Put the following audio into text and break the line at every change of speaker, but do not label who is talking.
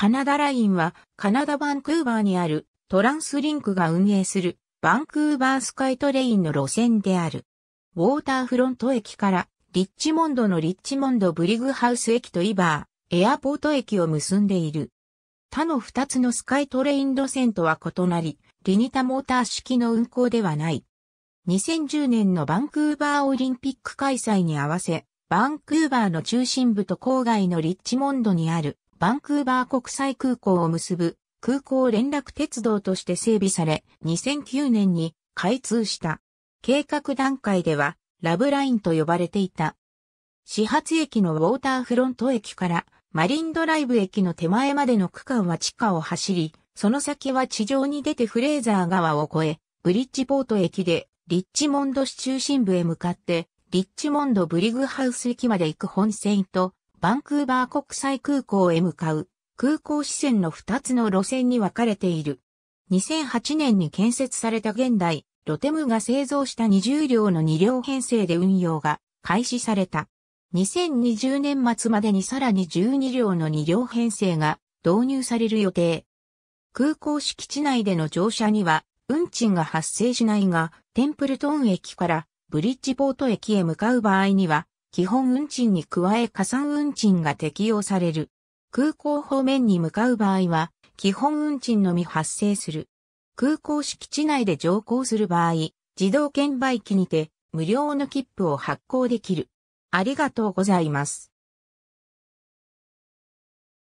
カナダラインはカナダ・バンクーバーにあるトランスリンクが
運営するバンクーバースカイトレインの路線である。ウォーターフロント駅からリッチモンドのリッチモンドブリグハウス駅とイバー、エアポート駅を結んでいる。他の2つのスカイトレイン路線とは異なり、リニタモーター式の運行ではない。2010年のバンクーバーオリンピック開催に合わせ、バンクーバーの中心部と郊外のリッチモンドにあるバンクーバー国際空港を結ぶ空港連絡鉄道として整備され、2009年に開通した。計画段階ではラブラインと呼ばれていた。始発駅のウォーターフロント駅からマリンドライブ駅の手前までの区間は地下を走り、その先は地上に出てフレーザー川を越え、ブリッジポート駅でリッチモンド市中心部へ向かって、リッチモンドブリグハウス駅まで行く本線と、バンクーバー国際空港へ向かう空港支線の2つの路線に分かれている。2008年に建設された現代、ロテムが製造した20両の2両編成で運用が開始された。2020年末までにさらに12両の2両編成が導入される予定。空港敷地内での乗車には運賃が発生しないが、テンプルトン駅からブリッジポート駅へ向かう場合には基本運賃に加え加算運賃が適用される。空港方面に向かう場合は、基本運賃のみ発生する。空港敷地内で乗降する場合、自動券売機にて無料の切符を発
行できる。ありがとうございます。